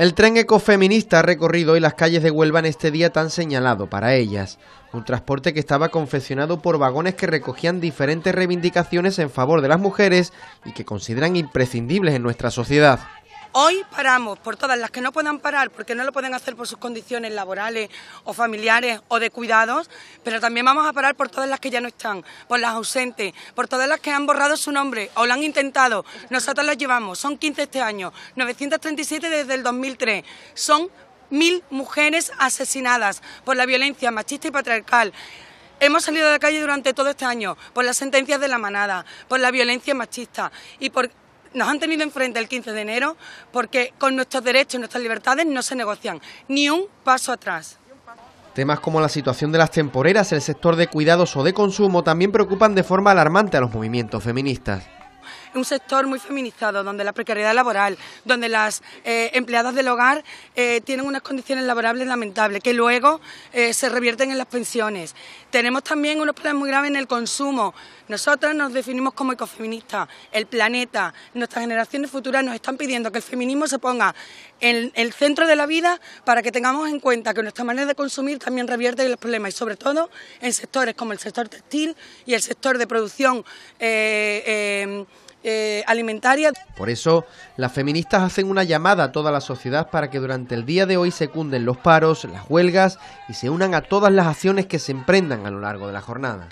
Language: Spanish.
El tren ecofeminista ha recorrido hoy las calles de Huelva en este día tan señalado para ellas. Un transporte que estaba confeccionado por vagones que recogían diferentes reivindicaciones en favor de las mujeres y que consideran imprescindibles en nuestra sociedad. Hoy paramos por todas las que no puedan parar porque no lo pueden hacer por sus condiciones laborales o familiares o de cuidados, pero también vamos a parar por todas las que ya no están, por las ausentes, por todas las que han borrado su nombre o lo han intentado. Nosotros las llevamos, son 15 este año, 937 desde el 2003. Son mil mujeres asesinadas por la violencia machista y patriarcal. Hemos salido de la calle durante todo este año por las sentencias de la manada, por la violencia machista y por nos han tenido enfrente el 15 de enero porque con nuestros derechos y nuestras libertades no se negocian ni un paso atrás. Temas como la situación de las temporeras, el sector de cuidados o de consumo también preocupan de forma alarmante a los movimientos feministas un sector muy feminizado, donde la precariedad laboral, donde las eh, empleadas del hogar eh, tienen unas condiciones laborables lamentables, que luego eh, se revierten en las pensiones. Tenemos también unos problemas muy graves en el consumo. Nosotros nos definimos como ecofeministas. El planeta, nuestras generaciones futuras nos están pidiendo que el feminismo se ponga en el centro de la vida para que tengamos en cuenta que nuestra manera de consumir también revierte los problemas y sobre todo en sectores como el sector textil y el sector de producción eh, alimentaria. Por eso, las feministas hacen una llamada a toda la sociedad para que durante el día de hoy se cunden los paros, las huelgas y se unan a todas las acciones que se emprendan a lo largo de la jornada.